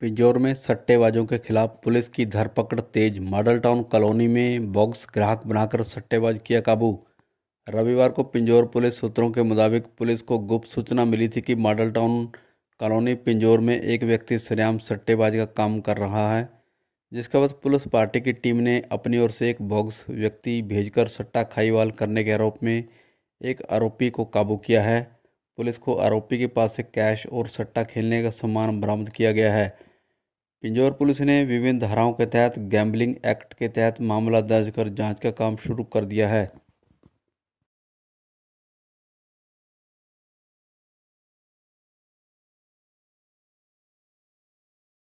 पिंजौर में सट्टेबाजों के खिलाफ पुलिस की धरपकड़ तेज मॉडल टाउन कॉलोनी में बॉक्स ग्राहक बनाकर सट्टेबाज किया काबू रविवार को पिंजौर पुलिस सूत्रों के मुताबिक पुलिस को गुप्त सूचना मिली थी कि मॉडल टाउन कॉलोनी पिंजौर में एक व्यक्ति सरेआम सट्टेबाज का काम कर रहा है जिसके बाद पुलिस पार्टी की टीम ने अपनी ओर से एक बॉक्स व्यक्ति भेजकर सट्टा खाईवाल करने के आरोप में एक आरोपी को काबू किया है पुलिस को आरोपी के पास से कैश और सट्टा खेलने का सामान बरामद किया गया है पिंजौर पुलिस ने विभिन्न धाराओं के तहत गैम्बलिंग एक्ट के तहत मामला दर्ज कर जांच का काम शुरू कर दिया है